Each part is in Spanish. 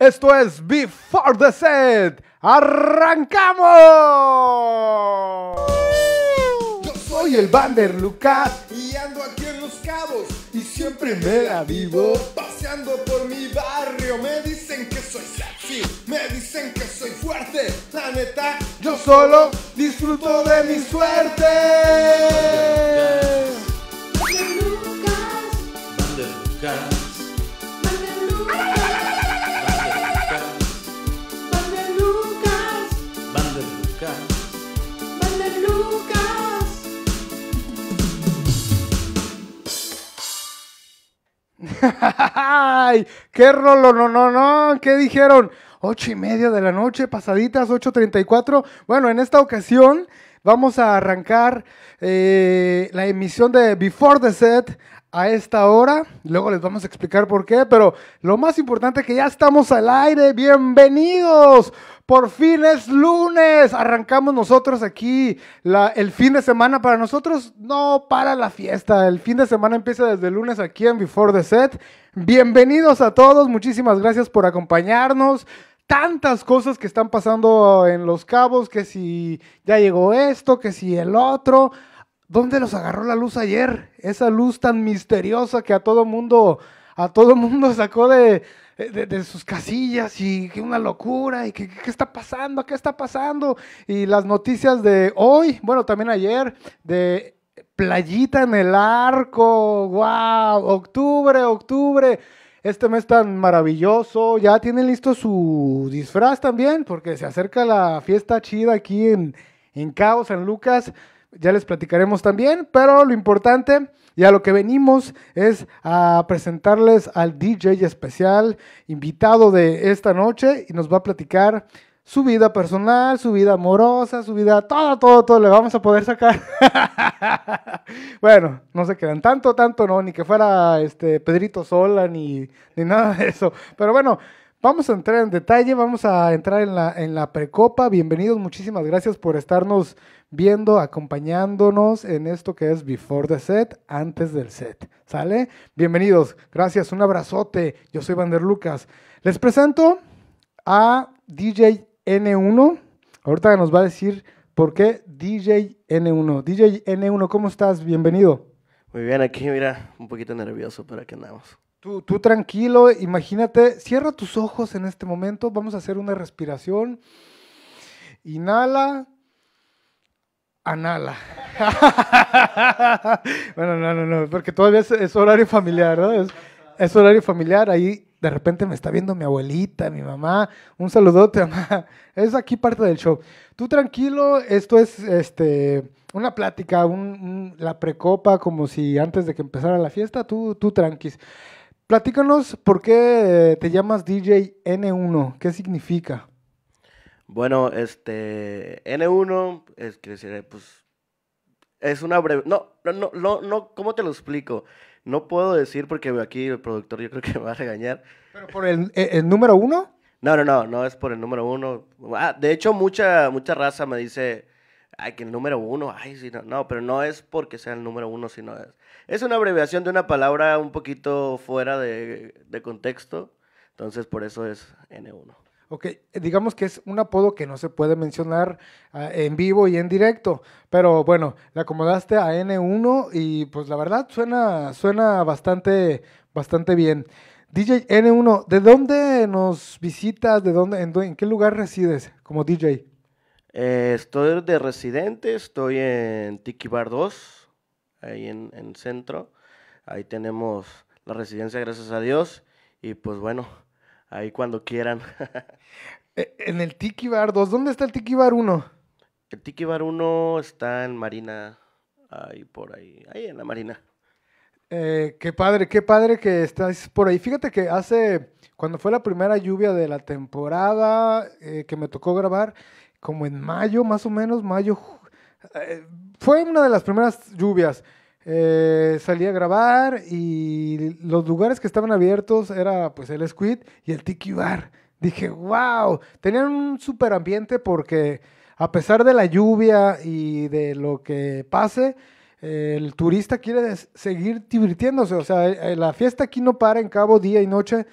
Esto es Before the Set. ¡Arrancamos! Yo soy el Bander Lucas y ando aquí en Los Cabos y siempre me la vivo paseando por mi barrio. Me dicen que soy sexy, me dicen que soy fuerte. La neta, yo solo disfruto de mi suerte. Bander Lucas. Lucas. Lucas. ¡Ay! ¡Qué rolo! No, no, no. ¿Qué dijeron? Ocho y media de la noche, pasaditas, ocho treinta y cuatro. Bueno, en esta ocasión vamos a arrancar eh, la emisión de Before the Set a esta hora. Luego les vamos a explicar por qué, pero lo más importante es que ya estamos al aire. Bienvenidos. Por fin es lunes. Arrancamos nosotros aquí el fin de semana. Para nosotros no para la fiesta. El fin de semana empieza desde lunes aquí en Before the Set. Bienvenidos a todos. Muchísimas gracias por acompañarnos tantas cosas que están pasando en los cabos, que si ya llegó esto, que si el otro. ¿Dónde los agarró la luz ayer? Esa luz tan misteriosa que a todo mundo, a todo mundo sacó de, sus casillas y que una locura y que, qué está pasando, qué está pasando. Y las noticias de hoy, bueno, también ayer, de playita en el arco, wow, octubre, octubre. Este mes tan maravilloso, ya tienen listo su disfraz también, porque se acerca la fiesta chida aquí en, en Cabo San Lucas ya les platicaremos también, pero lo importante ya lo que venimos es a presentarles al DJ especial, invitado de esta noche, y nos va a platicar su vida personal, su vida amorosa, su vida, todo, todo, todo le vamos a poder sacar. bueno, no se quedan tanto, tanto, no, ni que fuera este Pedrito Sola, ni, ni nada de eso. Pero bueno, Vamos a entrar en detalle, vamos a entrar en la, en la precopa. Bienvenidos, muchísimas gracias por estarnos viendo, acompañándonos en esto que es Before the Set, antes del set. ¿Sale? Bienvenidos, gracias, un abrazote. Yo soy Vander Lucas. Les presento a DJ N1. Ahorita nos va a decir por qué DJ N1. DJ N1, ¿cómo estás? Bienvenido. Muy bien, aquí mira, un poquito nervioso, para que andamos. Tú, tranquilo, imagínate, cierra tus ojos en este momento, vamos a hacer una respiración. Inhala, anala. bueno, no, no, no, porque todavía es, horario familiar, ¿no? Es, horario familiar, ahí de repente me está viendo mi abuelita, mi mamá, un saludote, mamá. Es aquí parte del show. Tú tranquilo, esto es este, una plática, la precopa, como si antes de que empezara la fiesta, tú, tú tranquis. Platícanos por qué eh, te llamas DJ N1, ¿qué significa? Bueno, este N1 es que pues es una breve, no, no, no, no, ¿cómo te lo explico? No puedo decir porque aquí el productor yo creo que me va a regañar. ¿Pero por el, eh, número uno? No, no, no, no es por el número uno. Ah, de hecho, mucha, mucha raza me dice, ay, que el número uno, ay, sí, no, no, pero no es porque sea el número uno, sino es. Es una abreviación de una palabra un poquito fuera de, contexto, entonces por eso es N1. Ok, digamos que es un apodo que no se puede mencionar ah, en vivo y en directo, pero bueno, le acomodaste a N1 y pues la verdad suena, suena bastante, bastante bien. DJ N1, ¿de dónde nos visitas? ¿De dónde, en qué lugar resides como DJ? Eh, estoy de residente, estoy en Tiki Bar 2, ahí en, el centro. Ahí tenemos la residencia, gracias a Dios. Y pues bueno, ahí cuando quieran. Eh, en el Tiki Bar 2, ¿dónde está el Tiki Bar 1? El Tiki Bar 1 está en Marina, ahí por ahí, ahí en la Marina. Eh, qué padre, qué padre que estás por ahí. Fíjate que hace, cuando fue la primera lluvia de la temporada que me tocó grabar, como en mayo más o menos, mayo. Eh, fue una de las primeras lluvias. Eh, salí a grabar y los lugares que estaban abiertos era pues el Squid y el Tiki Bar. Dije, wow, tenían un super ambiente porque a pesar de la lluvia y de lo que pase, el turista quiere seguir divirtiéndose. O sea, eh, la fiesta aquí no para en Cabo día y noche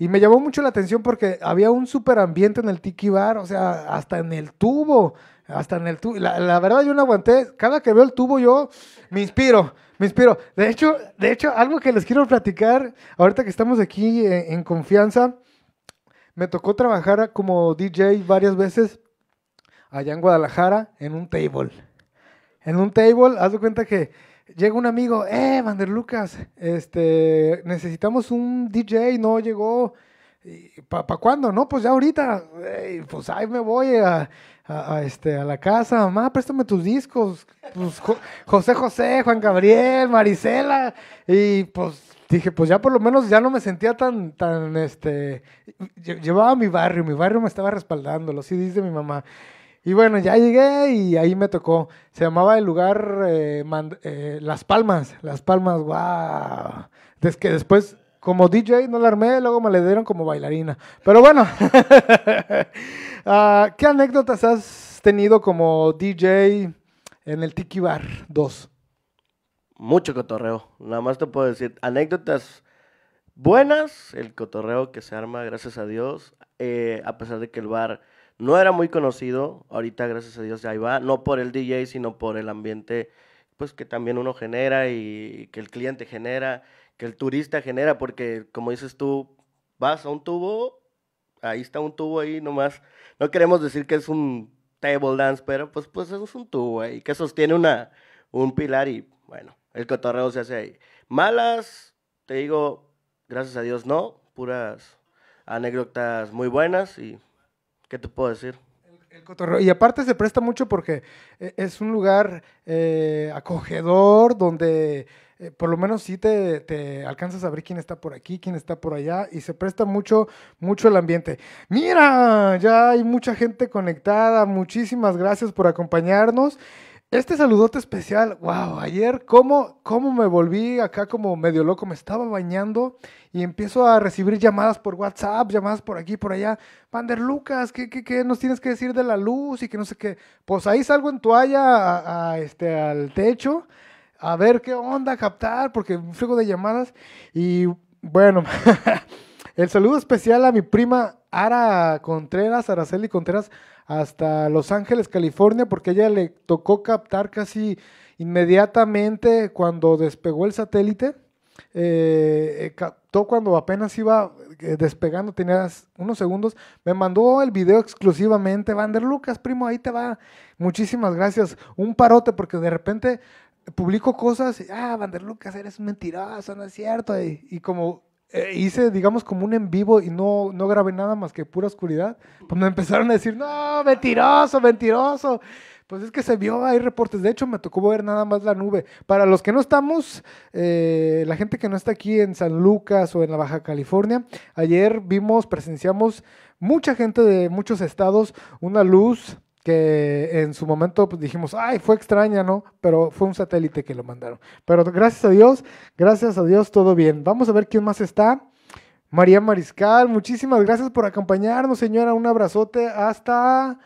y me llamó mucho la atención porque había un súper ambiente en el Tiki Bar, o sea, hasta en el tubo, hasta en el tubo. La, verdad yo no aguanté, cada que veo el tubo yo me inspiro, me inspiro. De hecho, de hecho algo que les quiero platicar, ahorita que estamos aquí en, eh, en confianza, me tocó trabajar como DJ varias veces allá en Guadalajara en un table. En un table, haz de cuenta que llega un amigo, eh, Vander Lucas, este, necesitamos un DJ, no llegó. ¿Para pa cuándo? No, pues ya ahorita, pues ahí me voy a, este, a la casa, mamá, préstame tus discos, pues, José José, Juan Gabriel, Marisela, y pues dije, pues ya por lo menos ya no me sentía tan, tan, este, llevaba mi barrio, mi barrio me estaba respaldando, así dice mi mamá. Y bueno, ya llegué y ahí me tocó. Se llamaba el lugar eh, eh, Las Palmas. Las Palmas, wow. Es que después, como DJ, no la armé, luego me le dieron como bailarina. Pero bueno, ah, ¿qué anécdotas has tenido como DJ en el Tiki Bar 2? Mucho cotorreo. Nada más te puedo decir anécdotas buenas, el cotorreo que se arma, gracias a Dios, eh, a pesar de que el bar no era muy conocido, ahorita gracias a Dios ya ahí va, no por el DJ, sino por el ambiente pues que también uno genera y que el cliente genera, que el turista genera, porque como dices tú, vas a un tubo, ahí está un tubo ahí nomás. No queremos decir que es un table dance, pero pues, pues es un tubo ahí que sostiene una, un pilar y bueno, el cotorreo se hace ahí. Malas, te digo, gracias a Dios no, puras anécdotas muy buenas y ¿Qué te puedo decir? El, cotorreo. Y aparte se presta mucho porque eh, es un lugar eh, acogedor donde eh, por lo menos sí te, te, alcanzas a ver quién está por aquí, quién está por allá, y se presta mucho, mucho el ambiente. Mira, ya hay mucha gente conectada, muchísimas gracias por acompañarnos. Este saludote especial, wow, ayer cómo, cómo me volví acá como medio loco, me estaba bañando y empiezo a recibir llamadas por WhatsApp, llamadas por aquí, por allá. Pander Lucas, ¿qué, qué, nos tienes que decir de la luz y que no sé qué? Pues ahí salgo en toalla a, este, al techo a ver qué onda, captar, porque un flujo de llamadas. Y bueno, el saludo especial a mi prima Ara Contreras, Araceli Contreras, hasta Los Ángeles, California, porque ella le tocó captar casi inmediatamente cuando despegó el satélite. Eh, eh, captó cuando apenas iba eh, despegando, tenía unos segundos. Me mandó el video exclusivamente. Vander Lucas, primo, ahí te va. Muchísimas gracias. Un parote, porque de repente publico cosas. ah, Vander Lucas, eres un mentiroso, no es cierto. y como eh, hice, digamos, como un en vivo y no, no grabé nada más que pura oscuridad, pues me empezaron a decir, no, mentiroso, mentiroso. Pues es que se vio, hay reportes. De hecho, me tocó ver nada más la nube. Para los que no estamos, eh, la gente que no está aquí en San Lucas o en la Baja California, ayer vimos, presenciamos mucha gente de muchos estados, una luz que en su momento pues, dijimos, ay, fue extraña, ¿no? Pero fue un satélite que lo mandaron. Pero gracias a Dios, gracias a Dios, todo bien. Vamos a ver quién más está. María Mariscal, muchísimas gracias por acompañarnos, señora. Un abrazote hasta,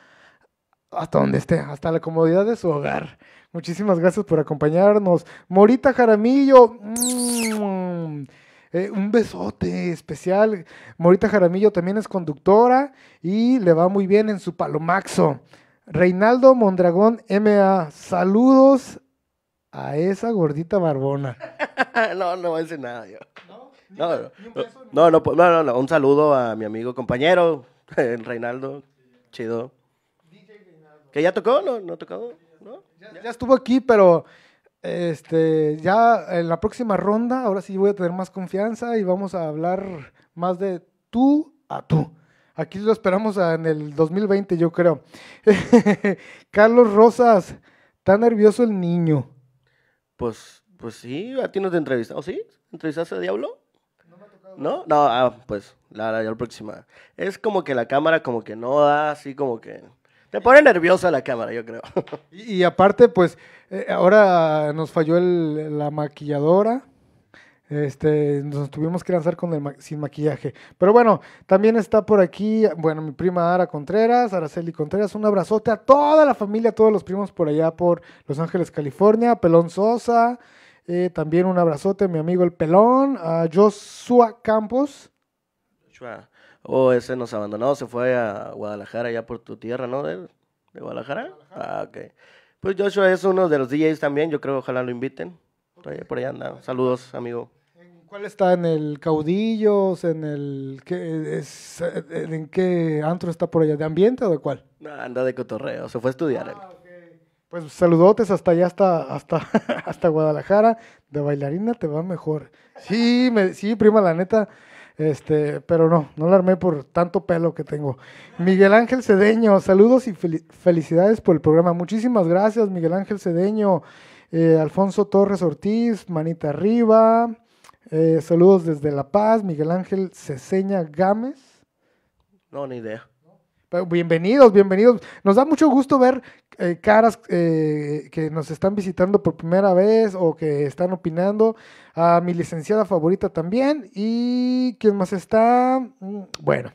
hasta donde esté, hasta la comodidad de su hogar. Muchísimas gracias por acompañarnos. Morita Jaramillo. Mm, eh, un besote especial. Morita Jaramillo también es conductora y le va muy bien en su palomaxo. Reinaldo Mondragón MA, saludos a esa gordita barbona. no, no voy a decir nada yo. No, no, no, un saludo a mi amigo compañero, Reinaldo, chido. ¿Que ya tocó? ¿No, no tocado Ya, ya estuvo aquí, pero este, ya en la próxima ronda, ahora sí voy a tener más confianza y vamos a hablar más de tú a tú. Aquí lo esperamos en el 2020, yo creo. Carlos Rosas, tan nervioso el niño. Pues, pues sí, a ti no te entrevistas. ¿O sí? ¿Entrevistaste a Diablo? No ¿No? Ah, pues la, la, la, próxima. Es como que la cámara como que no da, así como que... Te pone nerviosa la cámara, yo creo. y, aparte, pues, eh, ahora nos falló la maquilladora. Este, nos tuvimos que lanzar con el sin maquillaje. Pero bueno, también está por aquí, bueno, mi prima Ara Contreras, Araceli Contreras, un abrazote a toda la familia, a todos los primos por allá por Los Ángeles, California, Pelón Sosa, eh, también un abrazote a mi amigo El Pelón, a Joshua Campos. Joshua, oh, ese nos abandonó, se fue a Guadalajara, allá por tu tierra, ¿no? ¿De, Guadalajara? Ah, ok. Pues Joshua es uno de los DJs también, yo creo, ojalá lo inviten. Por allá anda. Saludos, amigo. ¿Cuál está? ¿En el Caudillos? ¿En el qué, es, eh, en qué antro está por allá? ¿De ambiente o de cuál? anda de cotorreo, se fue a estudiar. él. Ah, pues saludotes hasta allá, hasta, hasta, hasta Guadalajara. De bailarina te va mejor. Sí, me, sí, prima, la neta. Este, pero no, no la armé por tanto pelo que tengo. Miguel Ángel Cedeño, saludos y felicidades por el programa. Muchísimas gracias, Miguel Ángel Cedeño, eh, Alfonso Torres Ortiz, Manita Arriba, eh, saludos desde La Paz, Miguel Ángel Ceseña Gámez. No, ni idea. bienvenidos, bienvenidos. Nos da mucho gusto ver eh, caras eh, que nos están visitando por primera vez o que están opinando. A mi licenciada favorita también. ¿Y quién más está? Mm, bueno,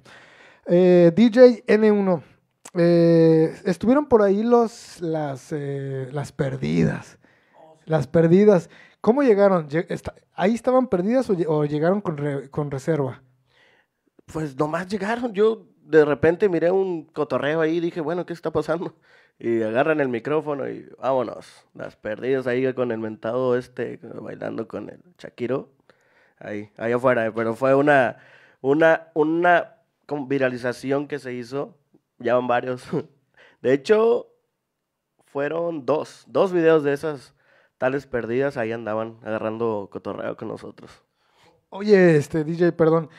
DJ N1. estuvieron por ahí los, las, las perdidas. Las perdidas. ¿Cómo llegaron? ¿Ahí estaban perdidas o, llegaron con, reserva? Pues nomás llegaron. Yo de repente miré un cotorreo ahí y dije, bueno, ¿qué está pasando? Y agarran el micrófono y vámonos. Las perdidas ahí con el mentado este, bailando con el Shakiro. Ahí, ahí afuera. Pero fue una, una, una viralización que se hizo. Ya varios. De hecho, fueron dos, dos videos de esas tales perdidas, ahí andaban agarrando cotorreo con nosotros. Oye, este DJ, perdón,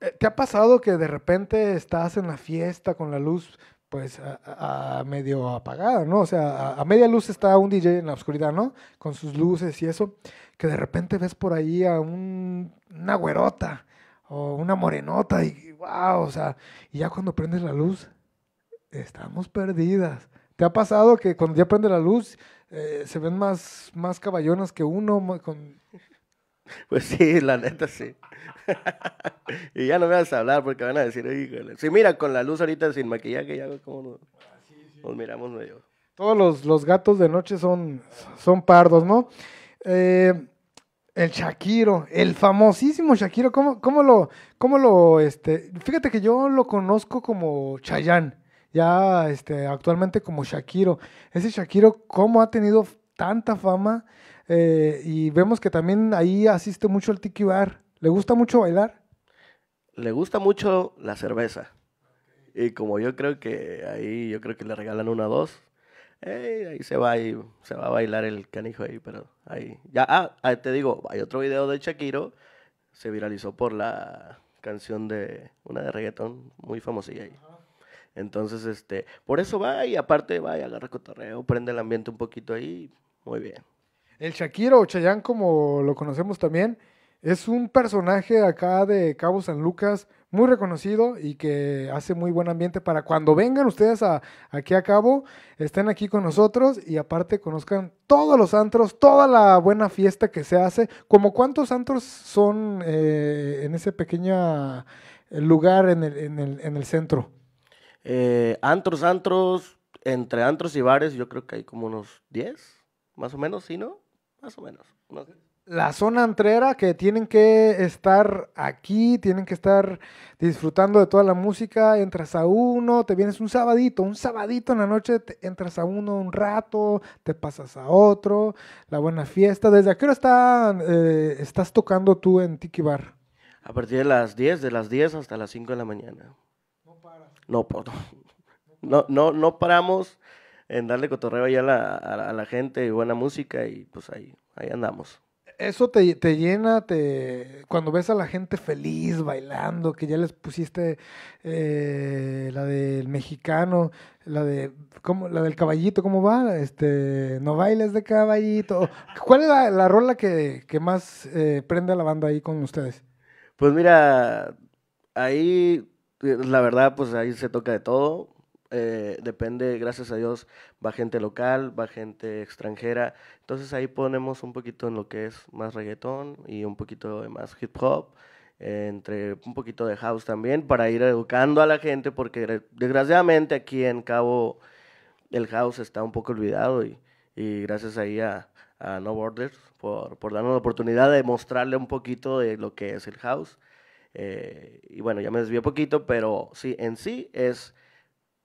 eh, ¿te ha pasado que de repente estás en la fiesta con la luz pues a, medio apagada, ¿no? O sea, a, media luz está un DJ en la oscuridad, ¿no? Con sus luces y eso, que de repente ves por ahí a un, una güerota o una morenota y wow, o sea, y ya cuando prendes la luz, estamos perdidas. ¿Te ha pasado que cuando ya prende la luz eh, se ven más, más caballonas que uno. con... Pues sí, la neta sí. y ya no me vas a hablar porque van a decir, Sí, mira, con la luz ahorita sin maquillaje, ya cómo nos, nos, miramos medio. Todos los, gatos de noche son, son pardos, ¿no? Eh, el Shakiro, el famosísimo Shakiro, ¿cómo, cómo lo, cómo lo, este, fíjate que yo lo conozco como Chayán ya este, actualmente como Shakiro. Ese Shakiro, ¿cómo ha tenido tanta fama? Eh, y vemos que también ahí asiste mucho al Tiki Bar. ¿Le gusta mucho bailar? Le gusta mucho la cerveza. Y como yo creo que ahí, yo creo que le regalan una o dos, eh, ahí se va, se va a bailar el canijo ahí, pero ahí. Ya, ah, te digo, hay otro video de Shakiro, se viralizó por la canción de una de reggaetón muy famosilla ahí. Entonces, este, por eso va y aparte va y agarra cotorreo, prende el ambiente un poquito ahí, muy bien. El Shakiro o Chayán, como lo conocemos también, es un personaje acá de Cabo San Lucas muy reconocido y que hace muy buen ambiente para cuando vengan ustedes aquí a Cabo, estén aquí con nosotros y aparte conozcan todos los antros, toda la buena fiesta que se hace, como cuántos antros son eh, en ese pequeño eh, lugar en el, en el, en el centro. Eh, antros, antros, entre antros y bares, yo creo que hay como unos 10, más o menos, ¿sí, no? Más o menos. La zona entrera que tienen que estar aquí, tienen que estar disfrutando de toda la música, entras a uno, te vienes un sabadito, un sabadito en la noche, entras a uno un rato, te pasas a otro, la buena fiesta. ¿Desde a qué hora eh, estás tocando tú en Tiki Bar? A partir de las 10, de las 10 hasta las 5 de la mañana no, no, no, no paramos en darle cotorreo ya a la, gente y buena música y pues ahí, ahí andamos. Eso te, llena, te cuando ves a la gente feliz bailando, que ya les pusiste eh, la del mexicano, la de la del caballito, ¿cómo va? Este, no bailes de caballito. ¿Cuál es la, la rola que, más eh, prende a la banda ahí con ustedes? Pues mira, ahí eh, la verdad, pues ahí se toca de todo. Eh, depende, gracias a Dios, va gente local, va gente extranjera. Entonces ahí ponemos un poquito en lo que es más reggaetón y un poquito de más hip hop, eh, entre un poquito de house también, para ir educando a la gente, porque desgraciadamente aquí en Cabo el house está un poco olvidado y, gracias ahí a, No Borders por darnos la oportunidad de mostrarle un poquito de lo que es el house. Eh, y bueno, ya me desvié poquito, pero sí, en sí es...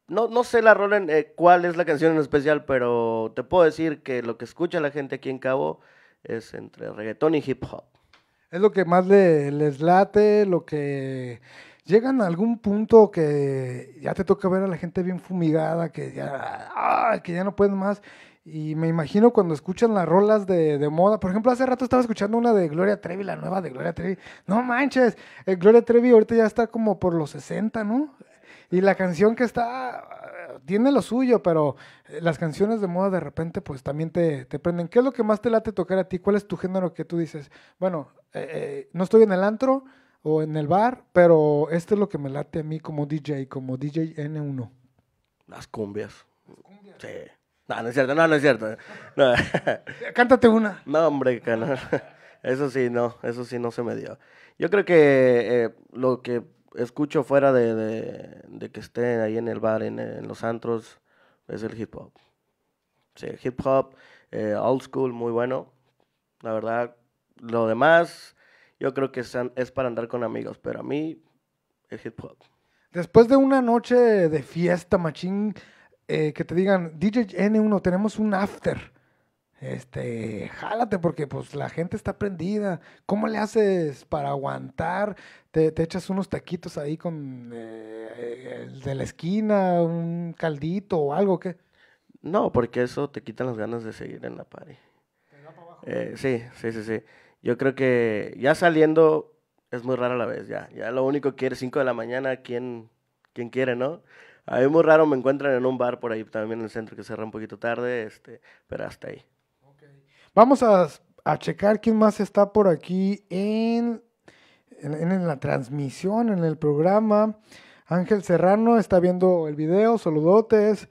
No, no sé la rol en, eh, cuál es la canción en especial, pero te puedo decir que lo que escucha la gente aquí en Cabo es entre reggaetón y hip hop. Es lo que más le, les late, lo que llegan a algún punto que ya te toca ver a la gente bien fumigada, que ya, ah, que ya no pueden más, y me imagino cuando escuchan las rolas de, de, moda. Por ejemplo, hace rato estaba escuchando una de Gloria Trevi, la nueva de Gloria Trevi. No manches, eh, Gloria Trevi ahorita ya está como por los 60, ¿no? Y la canción que está, eh, tiene lo suyo, pero eh, las canciones de moda de repente pues también te, te prenden. ¿Qué es lo que más te late tocar a ti? ¿Cuál es tu género que tú dices? Bueno, no estoy en el antro o en el bar, pero este es lo que me late a mí como DJ, como DJ N1. Las cumbias. Las cumbias. Sí. No, no es cierto, no, no es cierto. Cántate una. No, hombre, eso sí, no, eso sí no se me dio. Yo creo que eh, lo que escucho fuera de, que esté ahí en el bar, en, los antros, es el hip hop. Sí, hip hop, eh, old school, muy bueno. La verdad, lo demás, yo creo que es para andar con amigos, pero a mí, el hip hop. Después de una noche de fiesta, machín, eh, que te digan, DJ N1, tenemos un after. Este, jálate porque pues la gente está prendida. ¿Cómo le haces para aguantar? Te, echas unos taquitos ahí con eh, eh, el de la esquina, un caldito o algo que... No, porque eso te quita las ganas de seguir en la party. sí, sí, sí, sí. Yo creo que ya saliendo es muy rara la vez, ya. Ya lo único que quiere 5 de la mañana, ¿quién, quién quiere, no? A mí muy raro me encuentran en un bar por ahí también en el centro que cerra un poquito tarde, este, pero hasta ahí. Vamos a, checar quién más está por aquí en, en, en la transmisión, en el programa. Ángel Serrano está viendo el video, saludotes.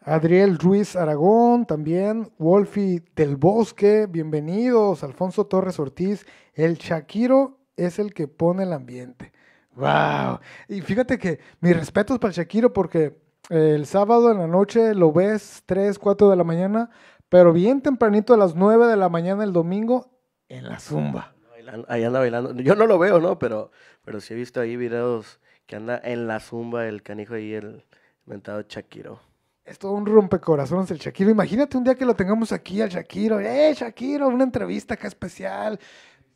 Adriel Ruiz Aragón también, Wolfi del Bosque, bienvenidos, Alfonso Torres Ortiz, el Shakiro es el que pone el ambiente. Wow. Y fíjate que mis respetos para Shakiro porque eh, el sábado en la noche lo ves 3, 4 de la mañana, pero bien tempranito a las 9 de la mañana el domingo en la zumba. Ahí anda bailando. Yo no lo veo, ¿no? Pero, pero sí he visto ahí videos que anda en la zumba el canijo ahí, el inventado Shakiro. Es todo un rompecorazones el Shakiro. Imagínate un día que lo tengamos aquí al Shakiro. ¡Eh, Shakiro! Una entrevista acá especial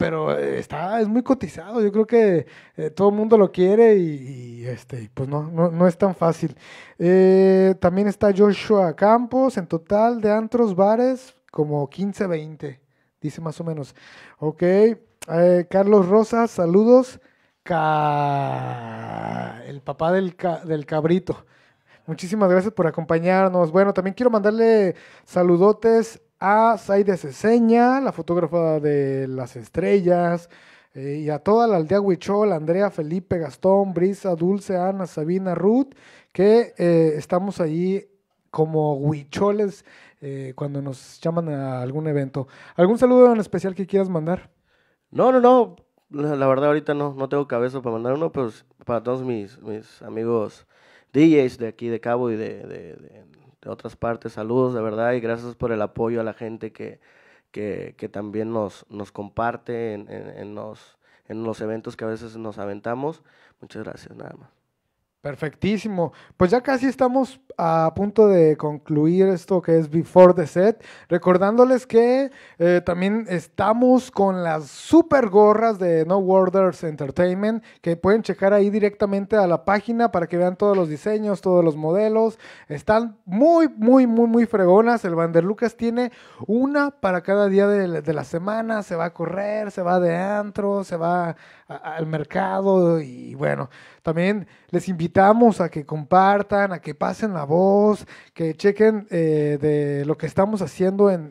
pero eh, está, es muy cotizado. Yo creo que eh, todo el mundo lo quiere y, este, pues no, no, es tan fácil. Eh, también está Joshua Campos, en total de antros bares, como 15, 20, dice más o menos. Ok, Carlos Rosas, saludos. Ca... El papá del, del cabrito. Muchísimas gracias por acompañarnos. Bueno, también quiero mandarle saludotes a Saide Ceseña, la fotógrafa de las estrellas, eh, y a toda la aldea Huichol, Andrea, Felipe, Gastón, Brisa, Dulce, Ana, Sabina, Ruth, que eh, estamos ahí como huicholes eh, cuando nos llaman a algún evento. ¿Algún saludo en especial que quieras mandar? No, no, no. La, verdad ahorita no, no tengo cabeza para mandar uno, pero pues, para todos mis, amigos DJs de aquí de Cabo y de, de otras partes. Saludos de verdad y gracias por el apoyo a la gente que, que, también nos, nos comparte en, en, los, en los eventos que a veces nos aventamos. Muchas gracias, nada más. Perfectísimo. Pues ya casi estamos a punto de concluir esto que es Before the Set. Recordándoles que eh, también estamos con las super gorras de No Worders Entertainment, que pueden checar ahí directamente a la página para que vean todos los diseños, todos los modelos. Están muy, muy, muy, muy fregonas. El Van Lucas tiene una para cada día de, la semana. Se va a correr, se va de antro, se va al mercado y bueno, también les invitamos a que compartan, a que pasen la voz, que chequen eh, de lo que estamos haciendo en,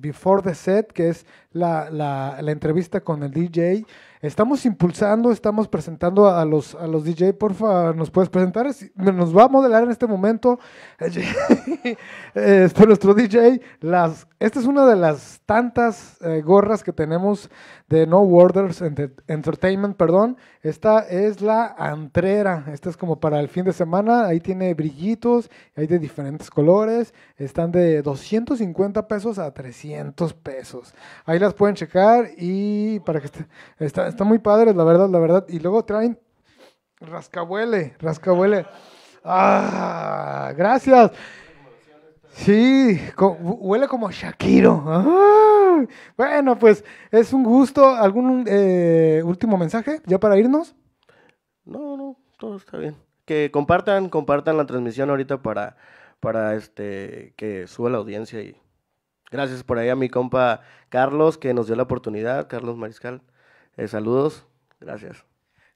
Before the Set, que es la, la entrevista con el DJ. Estamos impulsando, estamos presentando a los, a los DJ, porfa, nos puedes presentar, nos va a modelar en este momento eh, este, nuestro DJ. Las, esta es una de las tantas eh, gorras que tenemos de No Worders Entertainment, perdón. Esta es la antrera, esta es como para el fin de semana, ahí tiene brillitos, hay de diferentes colores, están de 250 pesos a 300 pesos. Ahí las pueden checar y para que... Está, está muy padre, la verdad, la verdad. Y luego traen rascabuele, rascabuele. Ah, gracias. Sí, huele como Shakiro. bueno, pues es un gusto. ¿Algún eh, último mensaje ya para irnos? No, no, todo está bien. Que compartan, compartan la transmisión ahorita para, para este, que suba la audiencia. Y gracias por ahí a mi compa Carlos que nos dio la oportunidad, Carlos Mariscal. Eh, saludos, gracias.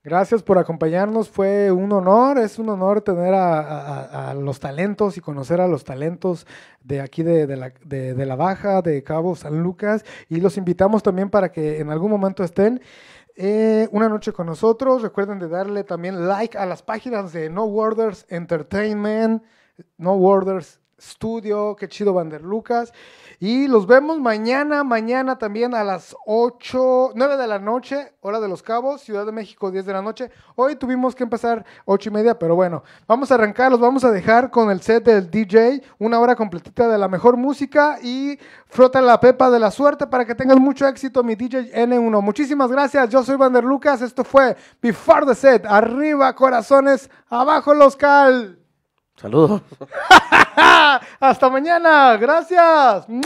Gracias por acompañarnos, fue un honor, es un honor tener a, los talentos y conocer a los talentos de aquí de, la, Baja, de Cabo San Lucas, y los invitamos también para que en algún momento estén eh, una noche con nosotros. Recuerden de darle también like a las páginas de No Worders Entertainment, No Worders. Estudio, qué chido Vander Lucas. Y los vemos mañana, mañana también a las 8, 9 de la noche, hora de los cabos, Ciudad de México 10 de la noche. Hoy tuvimos que empezar 8 y media, pero bueno, vamos a arrancar, los vamos a dejar con el set del DJ, una hora completita de la mejor música y frota la pepa de la suerte para que tengas mucho éxito, mi DJ N1. Muchísimas gracias, yo soy Vander Lucas, esto fue Before the Set, arriba corazones, abajo los cal. Saludos. Hasta mañana, gracias. Yo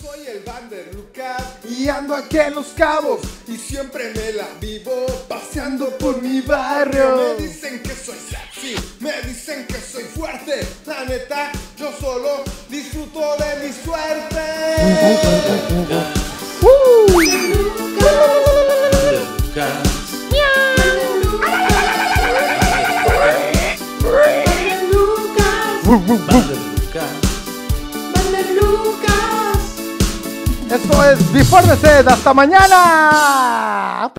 soy el Vander Lucas y ando aquí en Los Cabos y siempre me la vivo paseando por mi barrio. Me dicen que soy sexy, me dicen que soy fuerte. La neta, yo solo disfruto de mi suerte. Vander Lucas. Vander Lucas. Esto es Before ¡Hasta mañana!